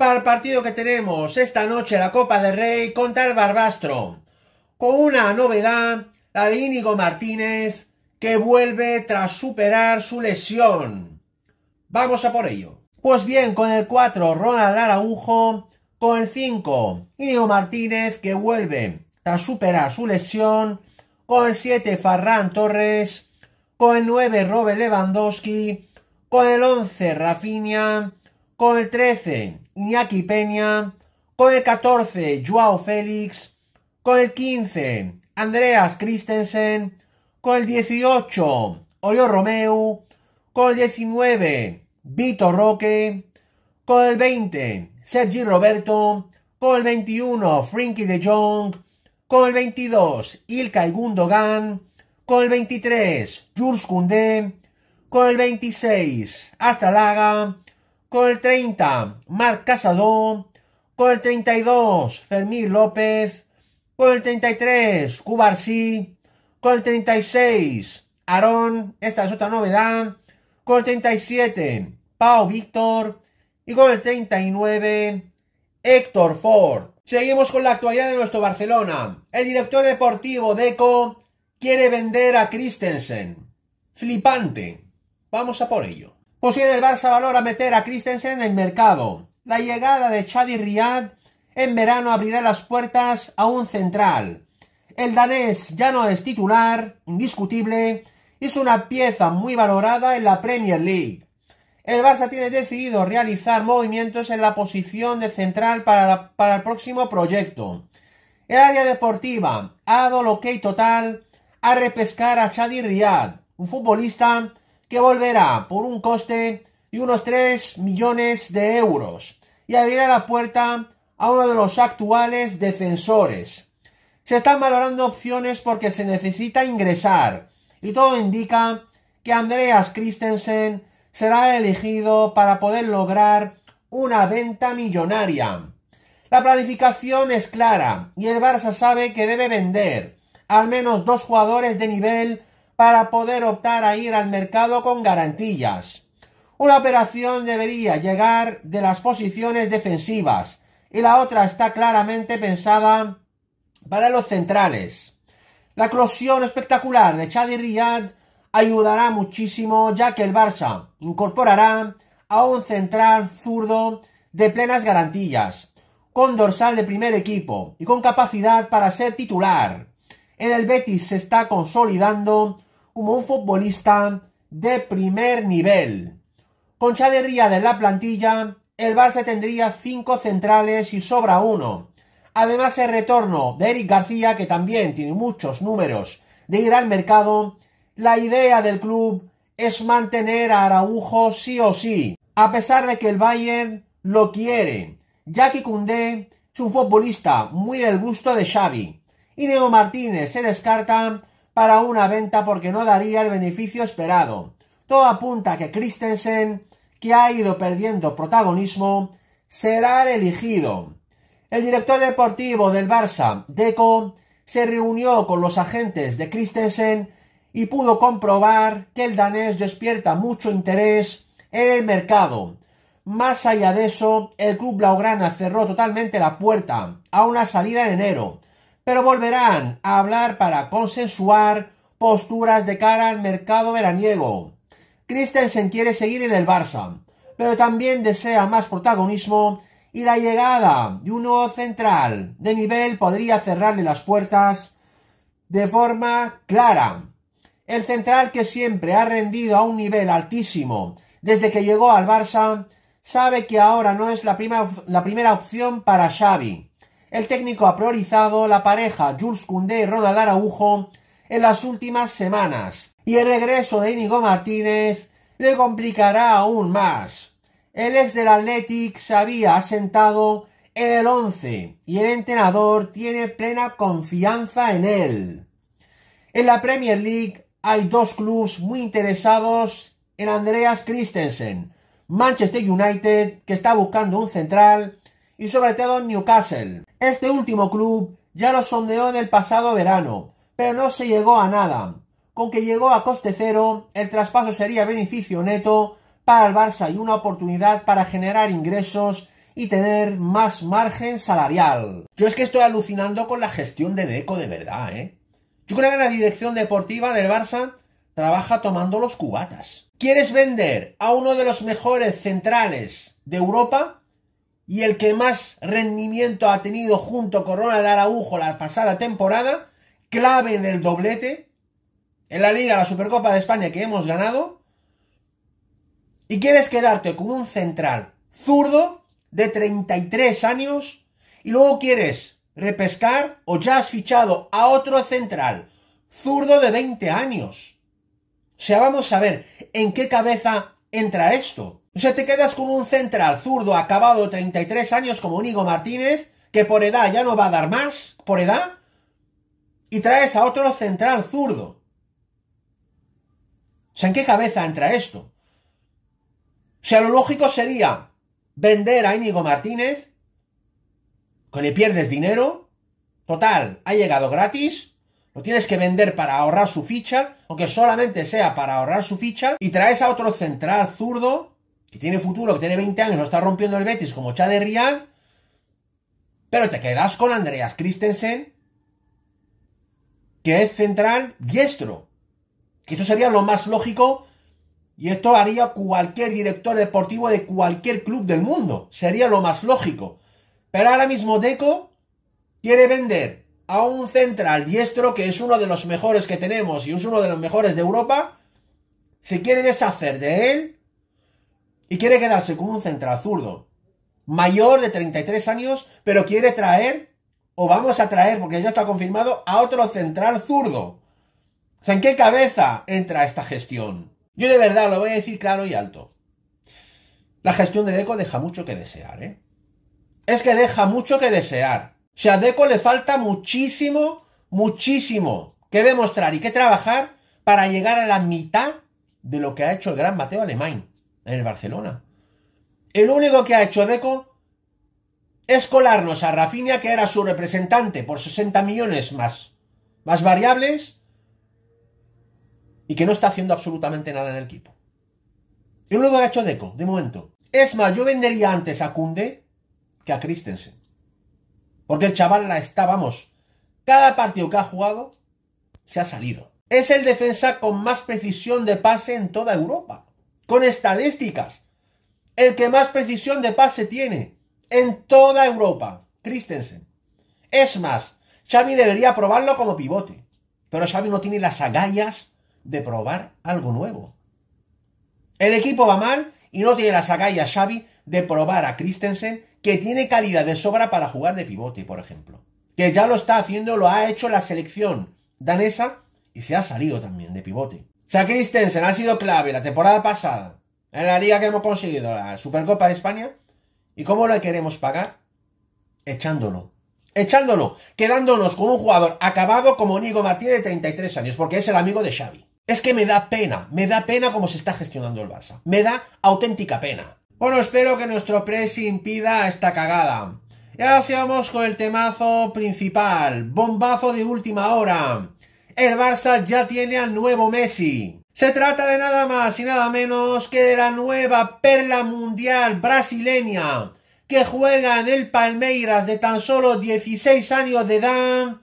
para el partido que tenemos esta noche la Copa de Rey contra el Barbastro. Con una novedad, la de Íñigo Martínez, que vuelve tras superar su lesión. Vamos a por ello. Pues bien, con el 4, Ronald Araujo. Con el 5, Íñigo Martínez, que vuelve tras superar su lesión. Con el 7, Farran Torres. Con el 9, Robert Lewandowski. Con el 11, Rafinha. Con el 13, Iñaki Peña, con el 14 Joao Félix, con el 15 Andreas Christensen, con el 18 Olio Romeo con el 19 Vito Roque, con el 20 Sergi Roberto, con el 21 Frinky de Jong, con el 22 Ilkay Gundogan, con el 23 Jules Koundé, con el 26 Astralaga, con el 30, Marc Casado. Con el 32, Fermín López. Con el 33, Cubarsí. Con el 36, Aarón. Esta es otra novedad. Con el 37, Pau Víctor. Y con el 39, Héctor Ford. Seguimos con la actualidad de nuestro Barcelona. El director deportivo Deco quiere vender a Christensen. Flipante. Vamos a por ello. Posible el Barça valora meter a Christensen en el mercado. La llegada de Chadi Riyad en verano abrirá las puertas a un central. El danés ya no es titular, indiscutible, es una pieza muy valorada en la Premier League. El Barça tiene decidido realizar movimientos en la posición de central para, el próximo proyecto. El área deportiva ha dado que total a repescar a Xavi Riyad, un futbolista que volverá por un coste de unos 3 millones de euros y abrirá la puerta a uno de los actuales defensores. Se están valorando opciones porque se necesita ingresar y todo indica que Andreas Christensen será elegido para poder lograr una venta millonaria. La planificación es clara y el Barça sabe que debe vender al menos dos jugadores de nivel para poder optar a ir al mercado con garantías. Una operación debería llegar de las posiciones defensivas y la otra está claramente pensada para los centrales. La eclosión espectacular de Chad y Riyad ayudará muchísimo ya que el Barça incorporará a un central zurdo de plenas garantías, con dorsal de primer equipo y con capacidad para ser titular. En el Betis se está consolidando como un futbolista de primer nivel. Con chaderría de la plantilla, el Barça tendría cinco centrales y sobra uno. Además el retorno de Eric García, que también tiene muchos números de ir al mercado, la idea del club es mantener a Araujo sí o sí, a pesar de que el Bayern lo quiere. Jackie Koundé es un futbolista muy del gusto de Xavi. Y Neo Martínez se descarta para una venta porque no daría el beneficio esperado. Todo apunta a que Christensen, que ha ido perdiendo protagonismo, será el elegido. El director deportivo del Barça, Deco, se reunió con los agentes de Christensen y pudo comprobar que el danés despierta mucho interés en el mercado. Más allá de eso, el club blaugrana cerró totalmente la puerta a una salida en enero, pero volverán a hablar para consensuar posturas de cara al mercado veraniego. Christensen quiere seguir en el Barça, pero también desea más protagonismo y la llegada de un nuevo central de nivel podría cerrarle las puertas de forma clara. El central que siempre ha rendido a un nivel altísimo desde que llegó al Barça sabe que ahora no es la, la primera opción para Xavi el técnico ha priorizado la pareja Jules Koundé y Ronald Araujo en las últimas semanas y el regreso de Íñigo Martínez le complicará aún más. El ex del Athletic se había asentado en el 11 y el entrenador tiene plena confianza en él. En la Premier League hay dos clubes muy interesados en Andreas Christensen. Manchester United, que está buscando un central, y sobre todo Newcastle. Este último club ya lo sondeó en el pasado verano, pero no se llegó a nada. Con que llegó a coste cero, el traspaso sería beneficio neto para el Barça y una oportunidad para generar ingresos y tener más margen salarial. Yo es que estoy alucinando con la gestión de Deco de verdad, ¿eh? Yo creo que la dirección deportiva del Barça trabaja tomando los cubatas. ¿Quieres vender a uno de los mejores centrales de Europa? y el que más rendimiento ha tenido junto con Ronald Araujo la pasada temporada, clave en el doblete, en la Liga, la Supercopa de España que hemos ganado, y quieres quedarte con un central zurdo de 33 años y luego quieres repescar o ya has fichado a otro central zurdo de 20 años. O sea, vamos a ver en qué cabeza entra esto sea, te quedas con un central zurdo acabado 33 años como Íñigo Martínez, que por edad ya no va a dar más, por edad, y traes a otro central zurdo. O sea, ¿en qué cabeza entra esto? O sea, lo lógico sería vender a Íñigo Martínez, que le pierdes dinero, total, ha llegado gratis, lo tienes que vender para ahorrar su ficha, o que solamente sea para ahorrar su ficha, y traes a otro central zurdo que tiene futuro, que tiene 20 años, no está rompiendo el Betis como Chad de pero te quedas con Andreas Christensen, que es central diestro. Que esto sería lo más lógico y esto haría cualquier director deportivo de cualquier club del mundo. Sería lo más lógico. Pero ahora mismo Deco quiere vender a un central diestro que es uno de los mejores que tenemos y es uno de los mejores de Europa. Se quiere deshacer de él y quiere quedarse como un central zurdo mayor de 33 años, pero quiere traer, o vamos a traer, porque ya está confirmado, a otro central zurdo. O sea, ¿en qué cabeza entra esta gestión? Yo de verdad lo voy a decir claro y alto. La gestión de Deco deja mucho que desear, ¿eh? Es que deja mucho que desear. O sea, a Deco le falta muchísimo, muchísimo que demostrar y que trabajar para llegar a la mitad de lo que ha hecho el gran Mateo Alemán en el Barcelona. El único que ha hecho Deco es colarnos a Rafinha, que era su representante, por 60 millones más, más variables, y que no está haciendo absolutamente nada en el equipo. El único que ha hecho Deco, de momento. Es más, yo vendería antes a Kunde que a Christensen. Porque el chaval la está, vamos. Cada partido que ha jugado se ha salido. Es el defensa con más precisión de pase en toda Europa con estadísticas. El que más precisión de pase tiene en toda Europa, Christensen. Es más, Xavi debería probarlo como pivote, pero Xavi no tiene las agallas de probar algo nuevo. El equipo va mal y no tiene las agallas Xavi de probar a Christensen, que tiene calidad de sobra para jugar de pivote, por ejemplo. Que ya lo está haciendo, lo ha hecho la selección danesa y se ha salido también de pivote. Zach Christensen ha sido clave la temporada pasada en la liga que hemos conseguido, la Supercopa de España. ¿Y cómo la queremos pagar? Echándolo. Echándolo. Quedándonos con un jugador acabado como Nico Martínez de 33 años, porque es el amigo de Xavi. Es que me da pena, me da pena cómo se está gestionando el Barça. Me da auténtica pena. Bueno, espero que nuestro press impida esta cagada. Y ahora vamos con el temazo principal. Bombazo de última hora el Barça ya tiene al nuevo Messi. Se trata de nada más y nada menos que de la nueva perla mundial brasileña que juega en el Palmeiras de tan solo 16 años de edad,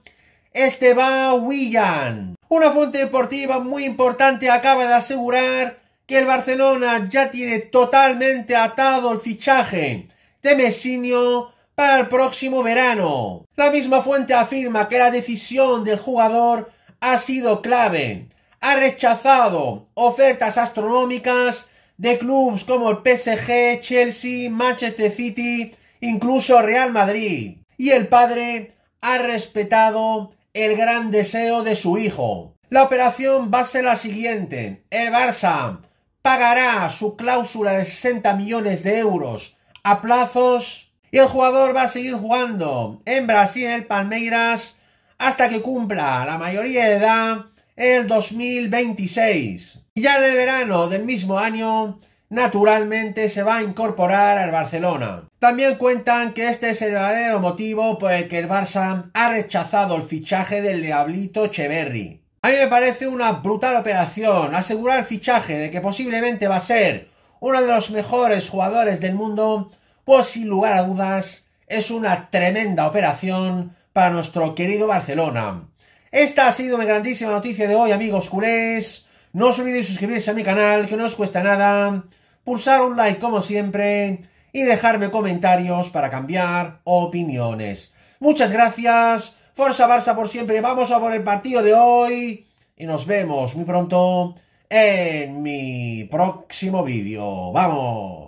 Esteban Willian. Una fuente deportiva muy importante acaba de asegurar que el Barcelona ya tiene totalmente atado el fichaje de Messinio para el próximo verano. La misma fuente afirma que la decisión del jugador ha sido clave. Ha rechazado ofertas astronómicas de clubes como el PSG, Chelsea, Manchester City, incluso Real Madrid. Y el padre ha respetado el gran deseo de su hijo. La operación va a ser la siguiente. El Barça pagará su cláusula de 60 millones de euros a plazos y el jugador va a seguir jugando en Brasil, el Palmeiras, hasta que cumpla la mayoría de edad el 2026. Y ya en verano del mismo año, naturalmente se va a incorporar al Barcelona. También cuentan que este es el verdadero motivo por el que el Barça ha rechazado el fichaje del Diablito Cheverry. A mí me parece una brutal operación asegurar el fichaje de que posiblemente va a ser uno de los mejores jugadores del mundo, pues sin lugar a dudas es una tremenda operación para nuestro querido Barcelona. Esta ha sido mi grandísima noticia de hoy, amigos culés. No os olvidéis suscribirse a mi canal, que no os cuesta nada. Pulsar un like como siempre. Y dejarme comentarios para cambiar opiniones. Muchas gracias. Forza Barça por siempre. Vamos a por el partido de hoy. Y nos vemos muy pronto en mi próximo vídeo. ¡Vamos!